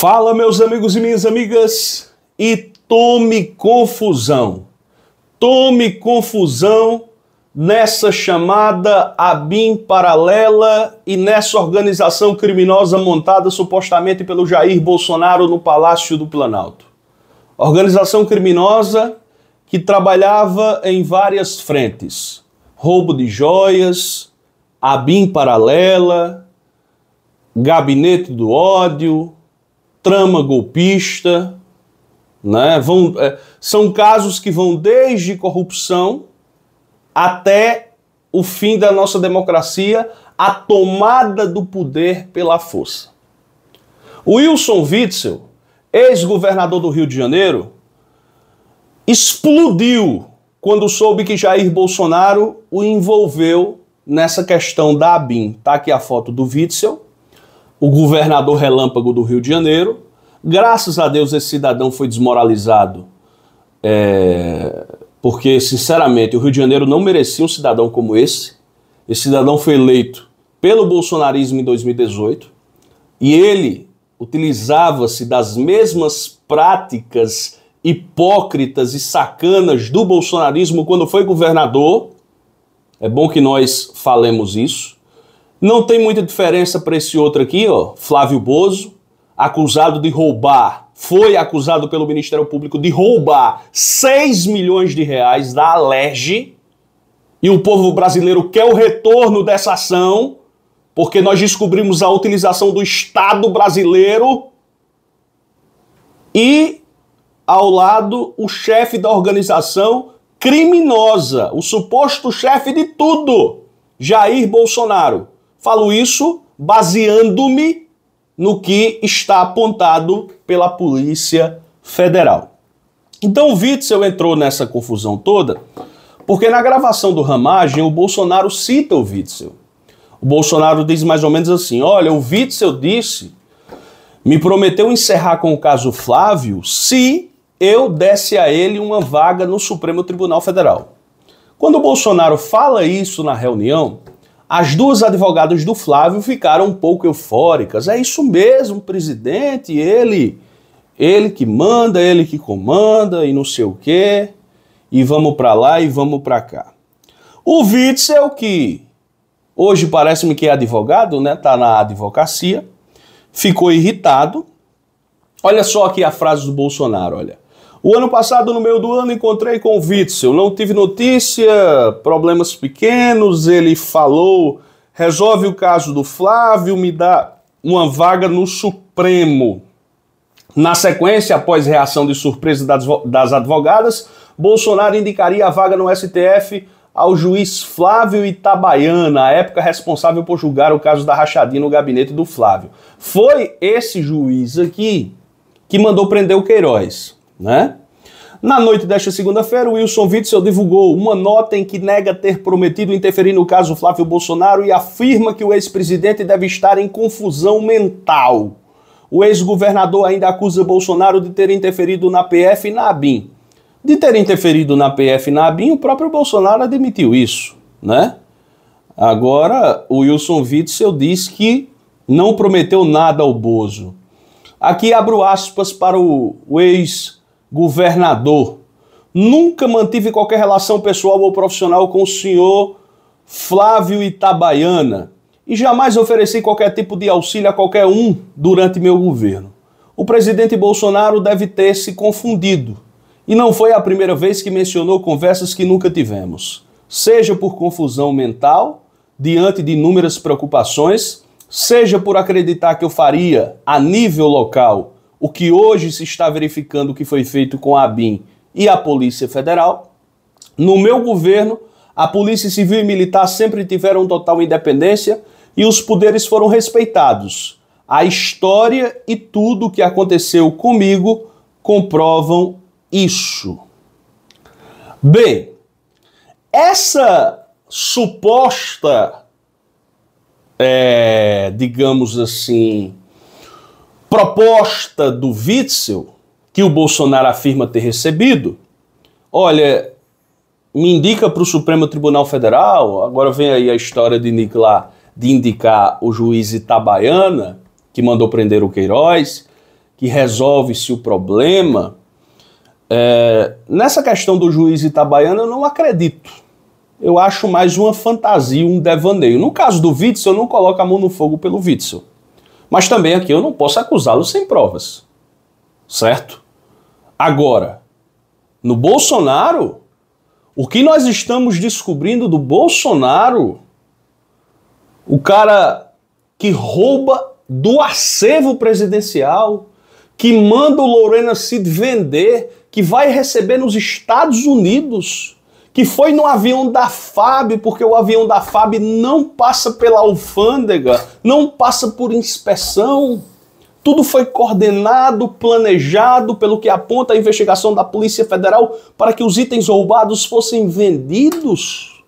Fala, meus amigos e minhas amigas, e tome confusão. Tome confusão nessa chamada ABIM paralela e nessa organização criminosa montada supostamente pelo Jair Bolsonaro no Palácio do Planalto. Organização criminosa que trabalhava em várias frentes: roubo de joias, ABIM paralela, gabinete do ódio, trama golpista, né? Vão, é, são casos que vão desde corrupção até o fim da nossa democracia, a tomada do poder pela força. Wilson Witzel, ex-governador do Rio de Janeiro, explodiu quando soube que Jair Bolsonaro o envolveu nessa questão da ABIN. Está aqui a foto do Witzel o governador relâmpago do Rio de Janeiro. Graças a Deus esse cidadão foi desmoralizado, é, porque, sinceramente, o Rio de Janeiro não merecia um cidadão como esse. Esse cidadão foi eleito pelo bolsonarismo em 2018 e ele utilizava-se das mesmas práticas hipócritas e sacanas do bolsonarismo quando foi governador. É bom que nós falemos isso. Não tem muita diferença para esse outro aqui, ó, Flávio Bozo, acusado de roubar, foi acusado pelo Ministério Público de roubar 6 milhões de reais da Alerj, e o povo brasileiro quer o retorno dessa ação, porque nós descobrimos a utilização do Estado brasileiro e ao lado o chefe da organização criminosa, o suposto chefe de tudo, Jair Bolsonaro. Falo isso baseando-me no que está apontado pela Polícia Federal. Então o Witzel entrou nessa confusão toda porque na gravação do Ramagem o Bolsonaro cita o Witzel. O Bolsonaro diz mais ou menos assim: olha, o Witzel disse, me prometeu encerrar com o caso Flávio se eu desse a ele uma vaga no Supremo Tribunal Federal. Quando o Bolsonaro fala isso na reunião, as duas advogadas do Flávio ficaram um pouco eufóricas. É isso mesmo, presidente, ele ele que manda, ele que comanda e não sei o quê. E vamos para lá e vamos para cá. O Witzel que hoje parece-me que é advogado, né? Tá na advocacia. Ficou irritado. Olha só aqui a frase do Bolsonaro, olha. O ano passado, no meio do ano, encontrei com o Witzel. Não tive notícia, problemas pequenos. Ele falou: resolve o caso do Flávio, me dá uma vaga no Supremo. Na sequência, após reação de surpresa das advogadas, Bolsonaro indicaria a vaga no STF ao juiz Flávio Itabaiana, à época responsável por julgar o caso da rachadinha no gabinete do Flávio. Foi esse juiz aqui que mandou prender o Queiroz né? Na noite desta segunda-feira, Wilson Witzel divulgou uma nota em que nega ter prometido interferir no caso Flávio Bolsonaro e afirma que o ex-presidente deve estar em confusão mental. O ex-governador ainda acusa Bolsonaro de ter interferido na PF e na ABIN. De ter interferido na PF e na ABIN, o próprio Bolsonaro admitiu isso, né? Agora, o Wilson Witzel diz que não prometeu nada ao Bozo. Aqui abro aspas para o, o ex governador. Nunca mantive qualquer relação pessoal ou profissional com o senhor Flávio Itabaiana e jamais ofereci qualquer tipo de auxílio a qualquer um durante meu governo. O presidente Bolsonaro deve ter se confundido e não foi a primeira vez que mencionou conversas que nunca tivemos, seja por confusão mental, diante de inúmeras preocupações, seja por acreditar que eu faria, a nível local, o que hoje se está verificando que foi feito com a BIM e a Polícia Federal. No meu governo, a Polícia Civil e Militar sempre tiveram total independência e os poderes foram respeitados. A história e tudo o que aconteceu comigo comprovam isso. B. Essa suposta, é, digamos assim, proposta do Witzel, que o Bolsonaro afirma ter recebido, olha, me indica para o Supremo Tribunal Federal, agora vem aí a história de Niclar de indicar o juiz Itabaiana, que mandou prender o Queiroz, que resolve-se o problema. É, nessa questão do juiz Itabaiana, eu não acredito. Eu acho mais uma fantasia, um devaneio. No caso do Witzel, eu não coloco a mão no fogo pelo Witzel. Mas também aqui eu não posso acusá-lo sem provas. Certo? Agora, no Bolsonaro, o que nós estamos descobrindo do Bolsonaro, o cara que rouba do acervo presidencial, que manda o Lorena Cid vender, que vai receber nos Estados Unidos que foi no avião da FAB, porque o avião da FAB não passa pela alfândega, não passa por inspeção. Tudo foi coordenado, planejado, pelo que aponta a investigação da Polícia Federal, para que os itens roubados fossem vendidos.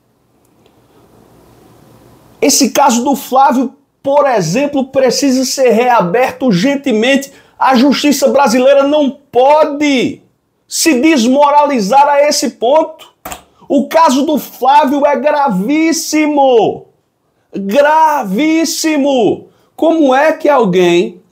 Esse caso do Flávio, por exemplo, precisa ser reaberto urgentemente. A justiça brasileira não pode se desmoralizar a esse ponto. O caso do Flávio é gravíssimo. Gravíssimo. Como é que alguém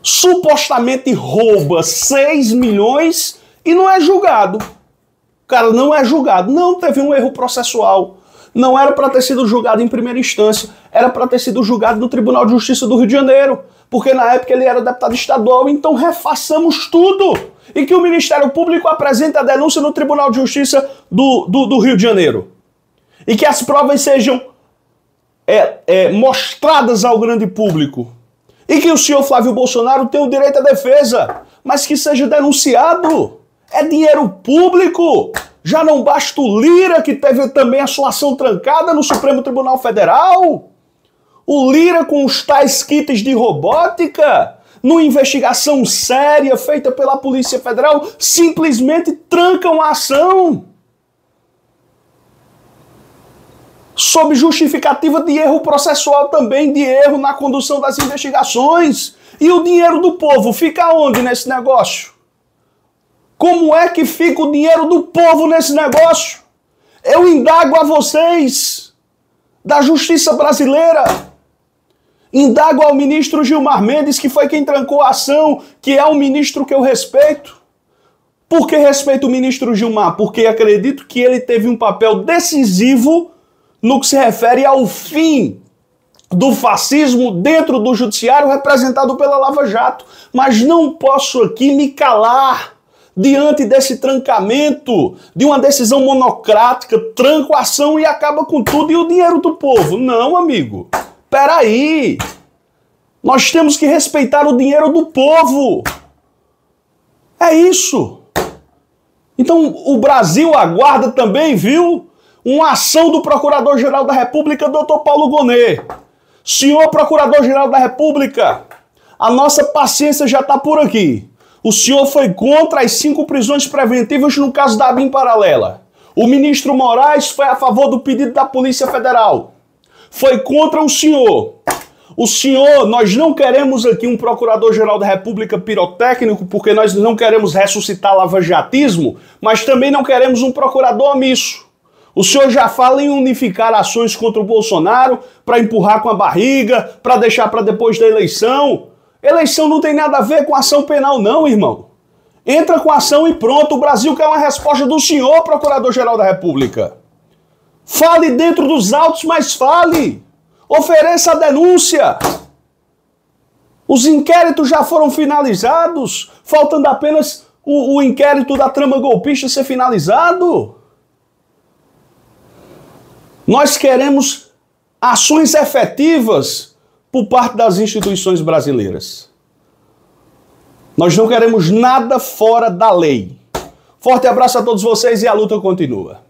supostamente rouba 6 milhões e não é julgado? O cara não é julgado. Não teve um erro processual. Não era para ter sido julgado em primeira instância. Era para ter sido julgado no Tribunal de Justiça do Rio de Janeiro. Porque na época ele era deputado estadual. Então refaçamos tudo e que o Ministério Público apresente a denúncia no Tribunal de Justiça do, do, do Rio de Janeiro. E que as provas sejam é, é, mostradas ao grande público. E que o senhor Flávio Bolsonaro tenha o direito à defesa, mas que seja denunciado. É dinheiro público. Já não basta o Lira, que teve também a sua ação trancada no Supremo Tribunal Federal? O Lira com os tais kits de robótica? numa investigação séria feita pela Polícia Federal, simplesmente trancam a ação. Sob justificativa de erro processual também, de erro na condução das investigações. E o dinheiro do povo fica onde nesse negócio? Como é que fica o dinheiro do povo nesse negócio? Eu indago a vocês da justiça brasileira Indago ao ministro Gilmar Mendes, que foi quem trancou a ação, que é um ministro que eu respeito. Por que respeito o ministro Gilmar? Porque acredito que ele teve um papel decisivo no que se refere ao fim do fascismo dentro do judiciário representado pela Lava Jato. Mas não posso aqui me calar diante desse trancamento de uma decisão monocrática, tranco a ação e acaba com tudo e o dinheiro do povo. Não, amigo. Peraí! Nós temos que respeitar o dinheiro do povo. É isso. Então o Brasil aguarda também, viu? Uma ação do Procurador-Geral da República, doutor Paulo Gonet. Senhor Procurador-Geral da República, a nossa paciência já está por aqui. O senhor foi contra as cinco prisões preventivas no caso da ABIN paralela. O ministro Moraes foi a favor do pedido da Polícia Federal foi contra o senhor. O senhor, nós não queremos aqui um procurador-geral da República pirotécnico, porque nós não queremos ressuscitar lavajatismo, mas também não queremos um procurador omisso. O senhor já fala em unificar ações contra o Bolsonaro para empurrar com a barriga, para deixar para depois da eleição. Eleição não tem nada a ver com ação penal, não, irmão. Entra com ação e pronto. O Brasil quer uma resposta do senhor, Procurador-Geral da República. Fale dentro dos autos, mas fale. Ofereça a denúncia. Os inquéritos já foram finalizados, faltando apenas o, o inquérito da trama golpista ser finalizado. Nós queremos ações efetivas por parte das instituições brasileiras. Nós não queremos nada fora da lei. Forte abraço a todos vocês e a luta continua.